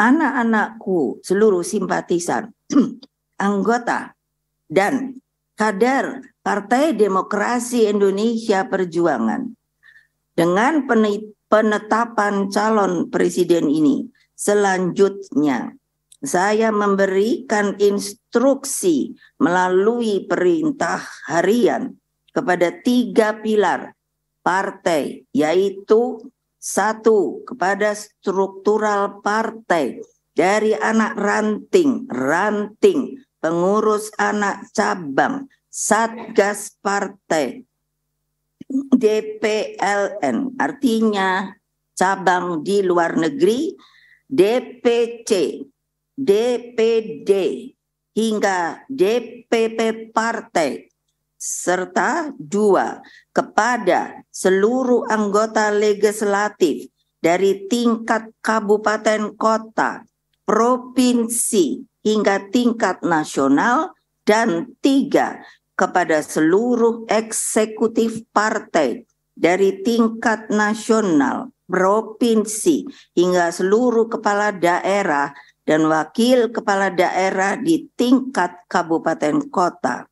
anak-anakku, seluruh simpatisan, anggota, dan kader Partai Demokrasi Indonesia Perjuangan. Dengan penetapan calon presiden ini, selanjutnya saya memberikan instruksi melalui perintah harian kepada tiga pilar partai, yaitu satu, kepada struktural partai dari anak ranting, ranting, pengurus anak cabang, satgas partai, DPLN, artinya cabang di luar negeri, DPC, DPD, hingga DPP partai serta dua kepada seluruh anggota legislatif dari tingkat kabupaten kota, provinsi hingga tingkat nasional dan tiga kepada seluruh eksekutif partai dari tingkat nasional, provinsi hingga seluruh kepala daerah dan wakil kepala daerah di tingkat kabupaten kota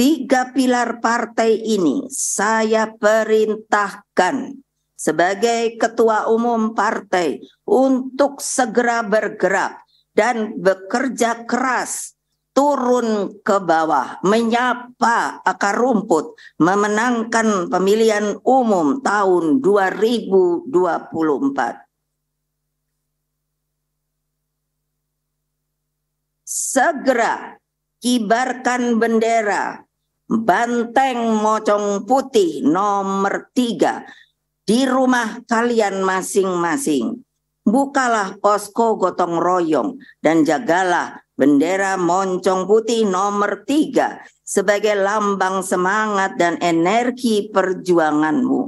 tiga pilar partai ini saya perintahkan sebagai ketua umum partai untuk segera bergerak dan bekerja keras turun ke bawah, menyapa akar rumput, memenangkan pemilihan umum tahun 2024. Segera kibarkan bendera Banteng Mocong Putih nomor tiga di rumah kalian masing-masing. Bukalah posko gotong royong dan jagalah bendera moncong putih nomor tiga sebagai lambang semangat dan energi perjuanganmu.